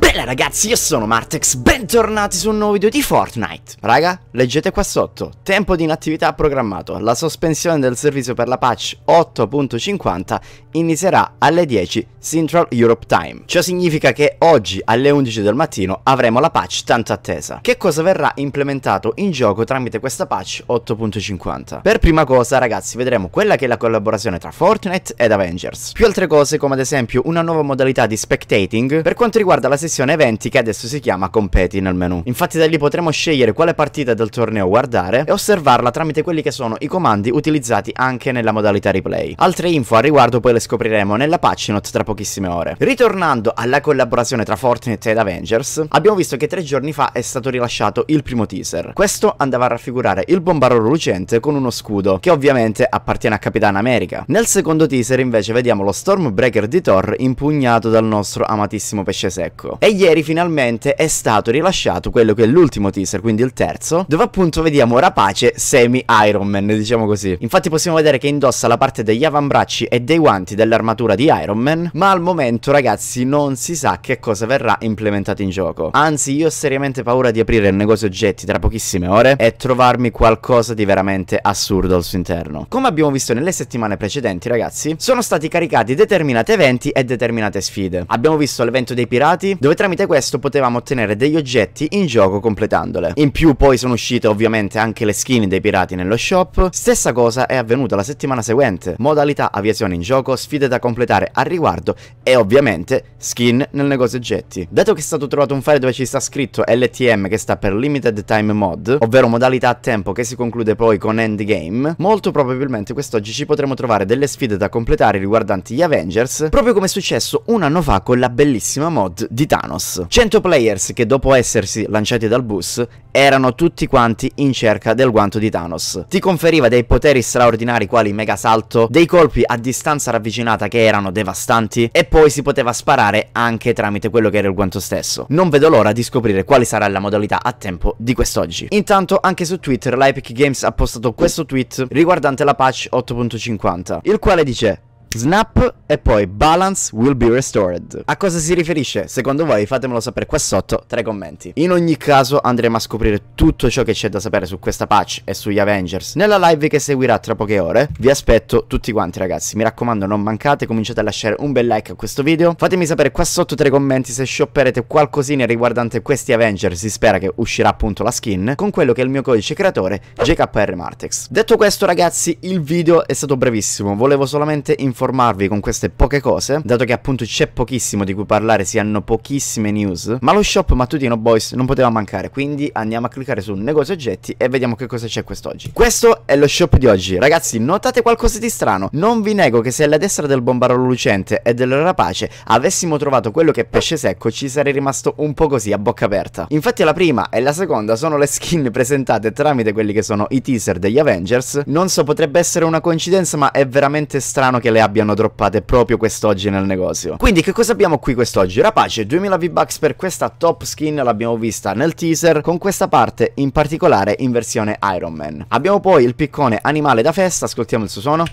Bitch! Bella ragazzi, io sono Martex, bentornati su un nuovo video di Fortnite. Raga, leggete qua sotto, tempo di inattività programmato, la sospensione del servizio per la patch 8.50 inizierà alle 10 Central Europe Time. Ciò significa che oggi alle 11 del mattino avremo la patch tanto attesa. Che cosa verrà implementato in gioco tramite questa patch 8.50? Per prima cosa ragazzi vedremo quella che è la collaborazione tra Fortnite ed Avengers. Più altre cose come ad esempio una nuova modalità di spectating per quanto riguarda la sessione sezione eventi che adesso si chiama competi nel menu. Infatti da lì potremo scegliere quale partita del torneo guardare e osservarla tramite quelli che sono i comandi utilizzati anche nella modalità replay. Altre info a riguardo poi le scopriremo nella patch note tra pochissime ore. Ritornando alla collaborazione tra Fortnite ed Avengers, abbiamo visto che tre giorni fa è stato rilasciato il primo teaser. Questo andava a raffigurare il bombarolo lucente con uno scudo, che ovviamente appartiene a Capitan America. Nel secondo teaser invece vediamo lo Stormbreaker di Thor impugnato dal nostro amatissimo pesce secco. E ieri finalmente è stato rilasciato quello che è l'ultimo teaser, quindi il terzo, dove appunto vediamo Rapace semi Iron Man, diciamo così. Infatti possiamo vedere che indossa la parte degli avambracci e dei guanti dell'armatura di Iron Man, ma al momento ragazzi non si sa che cosa verrà implementato in gioco. Anzi, io ho seriamente paura di aprire il negozio oggetti tra pochissime ore e trovarmi qualcosa di veramente assurdo al suo interno. Come abbiamo visto nelle settimane precedenti, ragazzi, sono stati caricati determinati eventi e determinate sfide. Abbiamo visto l'evento dei pirati, dove tra tramite questo potevamo ottenere degli oggetti in gioco completandole. In più poi sono uscite ovviamente anche le skin dei pirati nello shop. Stessa cosa è avvenuta la settimana seguente. Modalità aviazione in gioco, sfide da completare al riguardo e ovviamente skin nel negozio oggetti. Dato che è stato trovato un file dove ci sta scritto LTM che sta per Limited Time Mod, ovvero modalità a tempo che si conclude poi con Endgame, molto probabilmente quest'oggi ci potremo trovare delle sfide da completare riguardanti gli Avengers, proprio come è successo un anno fa con la bellissima mod di Thanos Thanos. 100 players che dopo essersi lanciati dal bus erano tutti quanti in cerca del guanto di Thanos. Ti conferiva dei poteri straordinari quali mega salto, dei colpi a distanza ravvicinata che erano devastanti e poi si poteva sparare anche tramite quello che era il guanto stesso. Non vedo l'ora di scoprire quale sarà la modalità a tempo di quest'oggi. Intanto anche su Twitter l'Epic Games ha postato questo tweet riguardante la patch 8.50 il quale dice Snap e poi Balance will be restored. A cosa si riferisce? Secondo voi fatemelo sapere qua sotto tra i commenti. In ogni caso andremo a scoprire tutto ciò che c'è da sapere su questa patch e sugli Avengers nella live che seguirà tra poche ore. Vi aspetto tutti quanti ragazzi, mi raccomando non mancate, cominciate a lasciare un bel like a questo video. Fatemi sapere qua sotto tra i commenti se shopperete qualcosina riguardante questi Avengers, si spera che uscirà appunto la skin, con quello che è il mio codice creatore JKR Martex. Detto questo ragazzi, il video è stato brevissimo, volevo solamente informare informarvi con queste poche cose, dato che appunto c'è pochissimo di cui parlare, si hanno pochissime news, ma lo shop mattutino boys non poteva mancare, quindi andiamo a cliccare su negozio oggetti e vediamo che cosa c'è quest'oggi. Questo è lo shop di oggi, ragazzi notate qualcosa di strano, non vi nego che se alla destra del bombarolo lucente e del rapace avessimo trovato quello che è pesce secco ci sarei rimasto un po' così a bocca aperta. Infatti la prima e la seconda sono le skin presentate tramite quelli che sono i teaser degli Avengers, non so potrebbe essere una coincidenza ma è veramente strano che le abbia abbiano droppate proprio quest'oggi nel negozio. Quindi che cosa abbiamo qui quest'oggi? Rapace, 2000 V-Bucks per questa top skin l'abbiamo vista nel teaser, con questa parte in particolare in versione Iron Man. Abbiamo poi il piccone animale da festa, ascoltiamo il suo suono.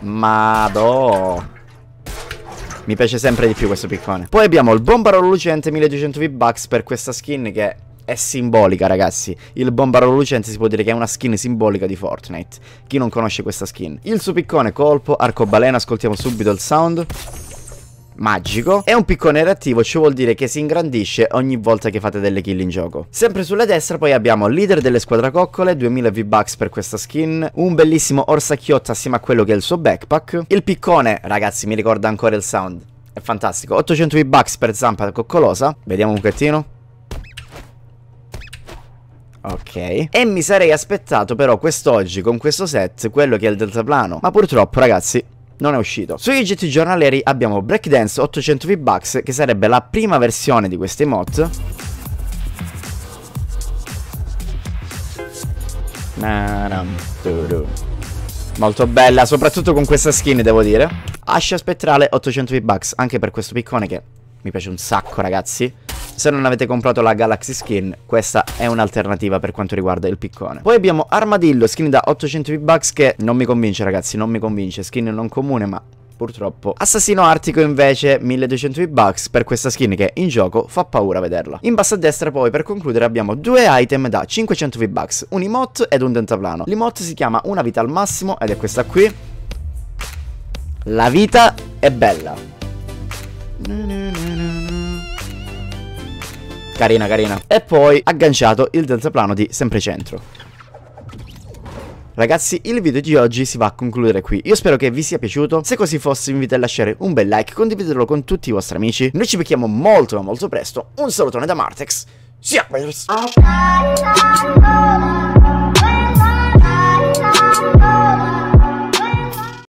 Madò. Mi piace sempre di più questo piccone. Poi abbiamo il bombaro lucente 1200 V-Bucks per questa skin che è simbolica, ragazzi. Il bombaro lucente si può dire che è una skin simbolica di Fortnite. Chi non conosce questa skin? Il suo piccone colpo, arcobaleno, ascoltiamo subito il sound magico È un piccone reattivo ciò vuol dire che si ingrandisce ogni volta che fate delle kill in gioco. Sempre sulla destra poi abbiamo leader delle squadra coccole, 2000 V-Bucks per questa skin, un bellissimo orsacchiotto assieme a quello che è il suo backpack, il piccone, ragazzi mi ricorda ancora il sound, è fantastico, 800 V-Bucks per zampa coccolosa, vediamo un pochettino. Ok. E mi sarei aspettato però quest'oggi con questo set quello che è il deltaplano. Ma purtroppo ragazzi non è uscito. Sui oggetti giornalieri abbiamo Breakdance 800 V-Bucks che sarebbe la prima versione di questi mod. Molto bella, soprattutto con questa skin devo dire. Ascia spettrale 800 V-Bucks anche per questo piccone che mi piace un sacco ragazzi. Se non avete comprato la Galaxy Skin, questa è un'alternativa per quanto riguarda il piccone. Poi abbiamo Armadillo, skin da 800 V-Bucks che non mi convince ragazzi, non mi convince, skin non comune ma purtroppo. Assassino Artico invece 1200 V-Bucks per questa skin che in gioco fa paura vederla. In basso a destra poi per concludere abbiamo due item da 500 V-Bucks, un emote ed un dentaplano. L'emote si chiama Una vita al massimo ed è questa qui. La vita è bella. Na na na Carina, carina. E poi agganciato il deltaplano di sempre centro. Ragazzi il video di oggi si va a concludere qui Io spero che vi sia piaciuto Se così fosse vi invito a lasciare un bel like Condividerlo con tutti i vostri amici Noi ci becchiamo molto ma molto presto Un salutone da Martex Sia Peters